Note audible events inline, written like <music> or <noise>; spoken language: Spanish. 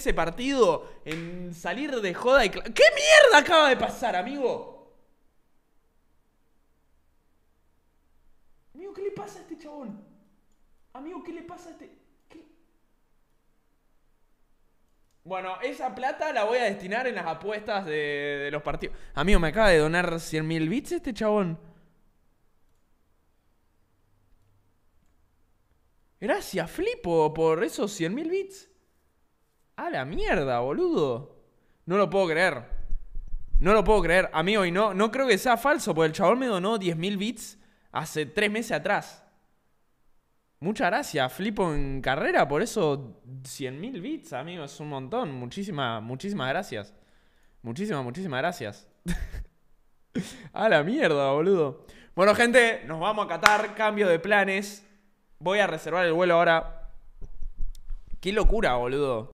ese partido en salir de joda y... ¿Qué mierda acaba de pasar, amigo? Amigo, ¿qué le pasa a este chabón? Amigo, ¿qué le pasa a este...? Bueno, esa plata la voy a destinar en las apuestas de, de los partidos. Amigo, me acaba de donar 100.000 bits este chabón. Gracias, Flipo, por esos 100.000 bits. ¡A la mierda, boludo! No lo puedo creer. No lo puedo creer. Amigo, y no, no creo que sea falso, porque el chabón me donó 10.000 bits hace tres meses atrás. Muchas gracias, flipo en carrera, por eso 100.000 bits, amigo, es un montón. Muchísimas, muchísimas gracias. Muchísimas, muchísimas gracias. <laughs> a la mierda, boludo. Bueno, gente, nos vamos a Qatar, cambio de planes. Voy a reservar el vuelo ahora. Qué locura, boludo.